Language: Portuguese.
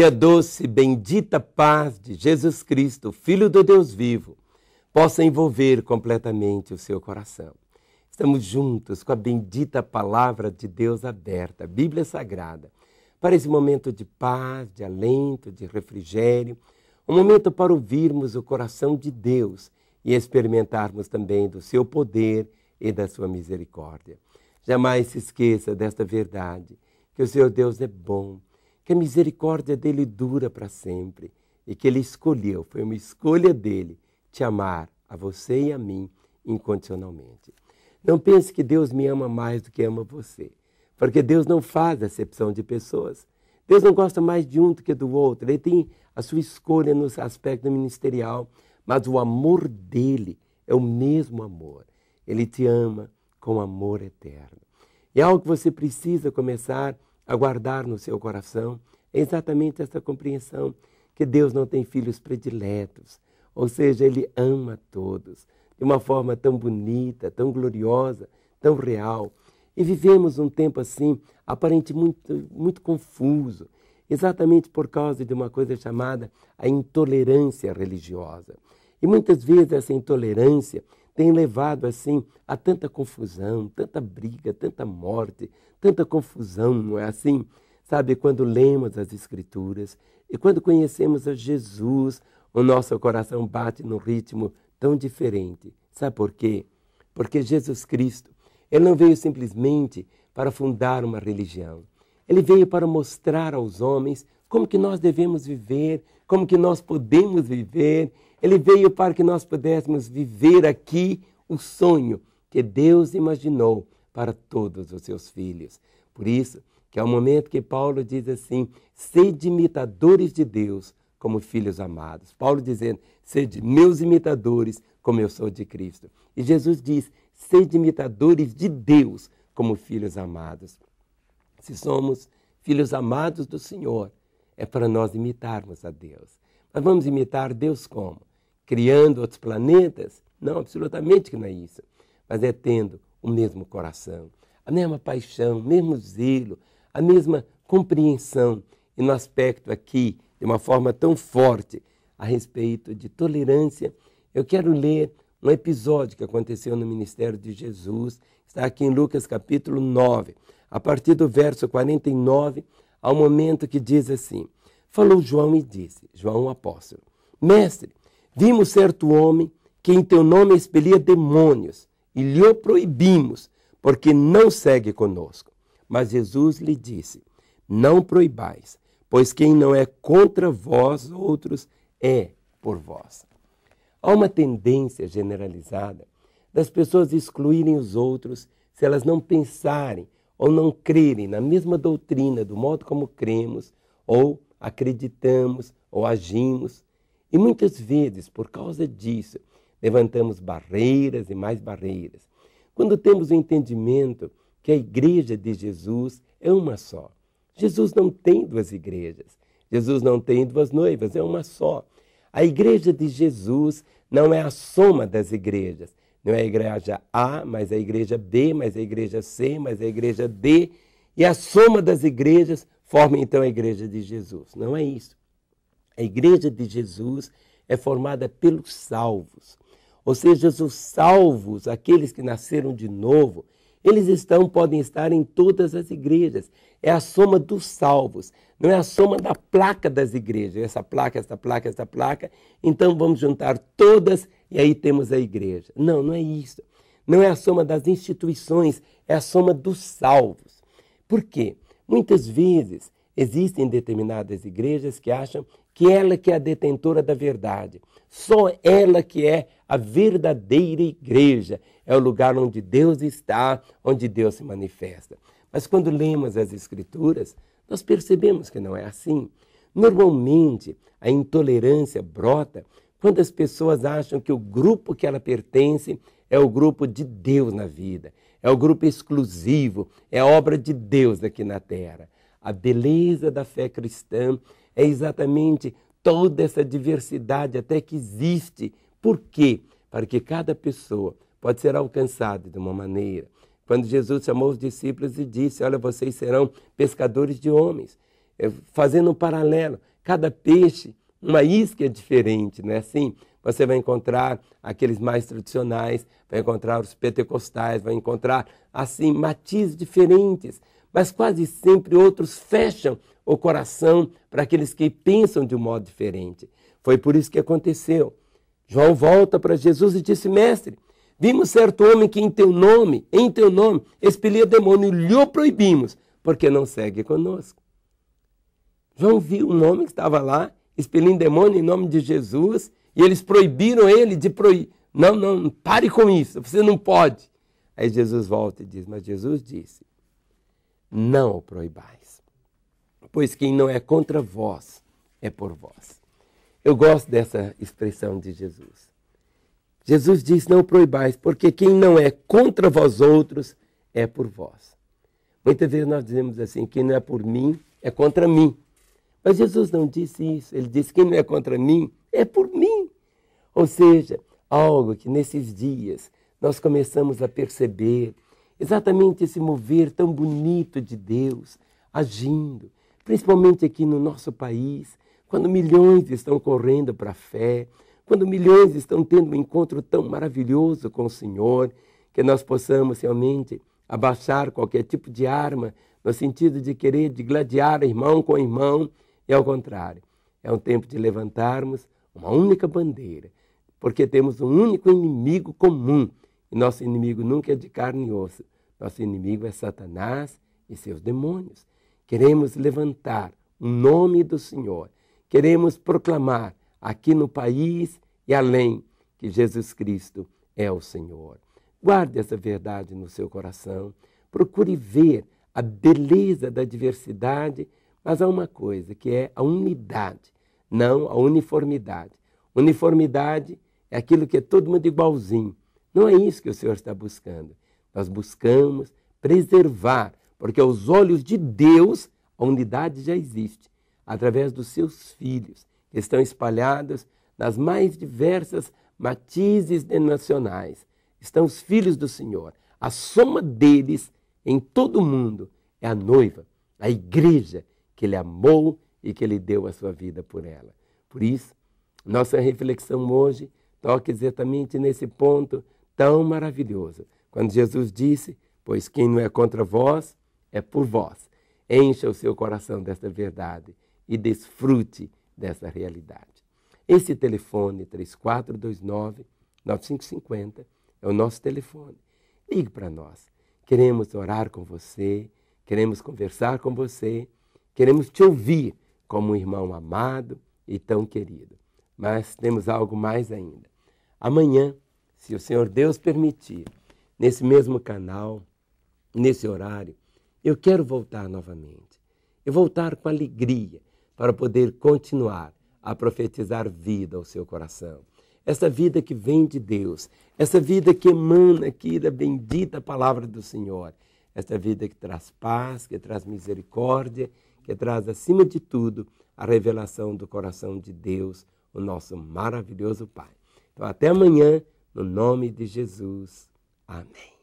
Que a doce, bendita paz de Jesus Cristo, Filho do Deus vivo, possa envolver completamente o seu coração. Estamos juntos com a bendita palavra de Deus aberta, a Bíblia Sagrada, para esse momento de paz, de alento, de refrigério, um momento para ouvirmos o coração de Deus e experimentarmos também do seu poder e da sua misericórdia. Jamais se esqueça desta verdade, que o seu Deus é bom, que a misericórdia dele dura para sempre e que ele escolheu, foi uma escolha dele, te amar a você e a mim incondicionalmente. Não pense que Deus me ama mais do que ama você, porque Deus não faz acepção de pessoas. Deus não gosta mais de um do que do outro. Ele tem a sua escolha no aspecto ministerial, mas o amor dele é o mesmo amor. Ele te ama com amor eterno. É algo que você precisa começar a a guardar no seu coração é exatamente essa compreensão que Deus não tem filhos prediletos, ou seja, Ele ama todos de uma forma tão bonita, tão gloriosa, tão real. E vivemos um tempo assim, aparente muito, muito confuso, exatamente por causa de uma coisa chamada a intolerância religiosa. E muitas vezes essa intolerância tem levado assim a tanta confusão, tanta briga, tanta morte, tanta confusão, não é assim? Sabe, quando lemos as Escrituras e quando conhecemos a Jesus, o nosso coração bate num ritmo tão diferente. Sabe por quê? Porque Jesus Cristo, ele não veio simplesmente para fundar uma religião. Ele veio para mostrar aos homens como que nós devemos viver, como que nós podemos viver ele veio para que nós pudéssemos viver aqui o sonho que Deus imaginou para todos os seus filhos. Por isso, que é o momento que Paulo diz assim: sede imitadores de Deus como filhos amados. Paulo dizendo: sede meus imitadores como eu sou de Cristo. E Jesus diz: sede imitadores de Deus como filhos amados. Se somos filhos amados do Senhor, é para nós imitarmos a Deus. Mas vamos imitar Deus como? criando outros planetas. Não, absolutamente que não é isso. Mas é tendo o mesmo coração, a mesma paixão, o mesmo zelo, a mesma compreensão e no aspecto aqui, de uma forma tão forte, a respeito de tolerância, eu quero ler um episódio que aconteceu no ministério de Jesus, está aqui em Lucas capítulo 9, a partir do verso 49, ao momento que diz assim: Falou João e disse, João o apóstolo, Mestre, Vimos certo homem que em teu nome expelia demônios e lhe o proibimos, porque não segue conosco. Mas Jesus lhe disse: Não proibais, pois quem não é contra vós outros é por vós. Há uma tendência generalizada das pessoas excluírem os outros se elas não pensarem ou não crerem na mesma doutrina, do modo como cremos, ou acreditamos, ou agimos. E muitas vezes, por causa disso, levantamos barreiras e mais barreiras. Quando temos o entendimento que a igreja de Jesus é uma só. Jesus não tem duas igrejas. Jesus não tem duas noivas, é uma só. A igreja de Jesus não é a soma das igrejas. Não é a igreja A, mas é a igreja B, mas é a igreja C, mas é a igreja D. E a soma das igrejas forma então a igreja de Jesus. Não é isso. A igreja de Jesus é formada pelos salvos. Ou seja, os salvos, aqueles que nasceram de novo, eles estão, podem estar em todas as igrejas. É a soma dos salvos, não é a soma da placa das igrejas. Essa placa, essa placa, essa placa. Então vamos juntar todas e aí temos a igreja. Não, não é isso. Não é a soma das instituições, é a soma dos salvos. Por quê? Muitas vezes Existem determinadas igrejas que acham que ela que é a detentora da verdade, só ela que é a verdadeira igreja, é o lugar onde Deus está, onde Deus se manifesta. Mas quando lemos as Escrituras, nós percebemos que não é assim. Normalmente, a intolerância brota quando as pessoas acham que o grupo que ela pertence é o grupo de Deus na vida, é o grupo exclusivo, é obra de Deus aqui na terra. A beleza da fé cristã é exatamente toda essa diversidade até que existe. Por quê? Para que cada pessoa pode ser alcançada de uma maneira. Quando Jesus chamou os discípulos e disse: Olha, vocês serão pescadores de homens. É, fazendo um paralelo, cada peixe, uma isca é diferente, não é assim? Você vai encontrar aqueles mais tradicionais, vai encontrar os pentecostais, vai encontrar, assim, matizes diferentes mas quase sempre outros fecham o coração para aqueles que pensam de um modo diferente. Foi por isso que aconteceu. João volta para Jesus e disse: Mestre, vimos certo homem que em teu nome, em teu nome, expelia demônio, lhe o proibimos, porque não segue conosco. João viu um homem que estava lá, expelindo demônio em nome de Jesus, e eles proibiram ele de proibir. Não, não, pare com isso, você não pode. Aí Jesus volta e diz: Mas Jesus disse: não o proibais. Pois quem não é contra vós, é por vós. Eu gosto dessa expressão de Jesus. Jesus diz: Não proibais, porque quem não é contra vós outros é por vós. Muitas vezes nós dizemos assim: quem não é por mim é contra mim. Mas Jesus não disse isso. Ele disse: quem não é contra mim é por mim. Ou seja, algo que nesses dias nós começamos a perceber exatamente esse mover tão bonito de Deus agindo, principalmente aqui no nosso país, quando milhões estão correndo para a fé, quando milhões estão tendo um encontro tão maravilhoso com o Senhor, que nós possamos realmente abaixar qualquer tipo de arma no sentido de querer de gladiar irmão com irmão, e ao contrário, é um tempo de levantarmos uma única bandeira, porque temos um único inimigo comum, e nosso inimigo nunca é de carne e osso, nosso inimigo é Satanás e seus demônios. Queremos levantar o nome do Senhor. Queremos proclamar aqui no país e além que Jesus Cristo é o Senhor. Guarde essa verdade no seu coração. Procure ver a beleza da diversidade, mas há uma coisa que é a unidade, não a uniformidade. Uniformidade é aquilo que é todo mundo igualzinho. Não é isso que o Senhor está buscando. Nós buscamos preservar, porque aos é olhos de Deus a unidade já existe, através dos seus filhos, que estão espalhados nas mais diversas matizes denominacionais. Estão os filhos do Senhor. A soma deles em todo o mundo é a noiva, a igreja que ele amou e que ele deu a sua vida por ela. Por isso, nossa reflexão hoje toca exatamente nesse ponto tão maravilhoso quando Jesus disse: Pois quem não é contra vós, é por vós. Encha o seu coração desta verdade e desfrute dessa realidade. Esse telefone, 3429-9550, é o nosso telefone. Ligue para nós. Queremos orar com você, queremos conversar com você, queremos te ouvir como um irmão amado e tão querido. Mas temos algo mais ainda. Amanhã, se o Senhor Deus permitir, nesse mesmo canal, nesse horário. Eu quero voltar novamente. E voltar com alegria para poder continuar a profetizar vida ao seu coração. Essa vida que vem de Deus, essa vida que emana aqui da bendita palavra do Senhor, essa vida que traz paz, que traz misericórdia, que traz, acima de tudo, a revelação do coração de Deus, o nosso maravilhoso Pai. Então, até amanhã, no nome de Jesus. Amém.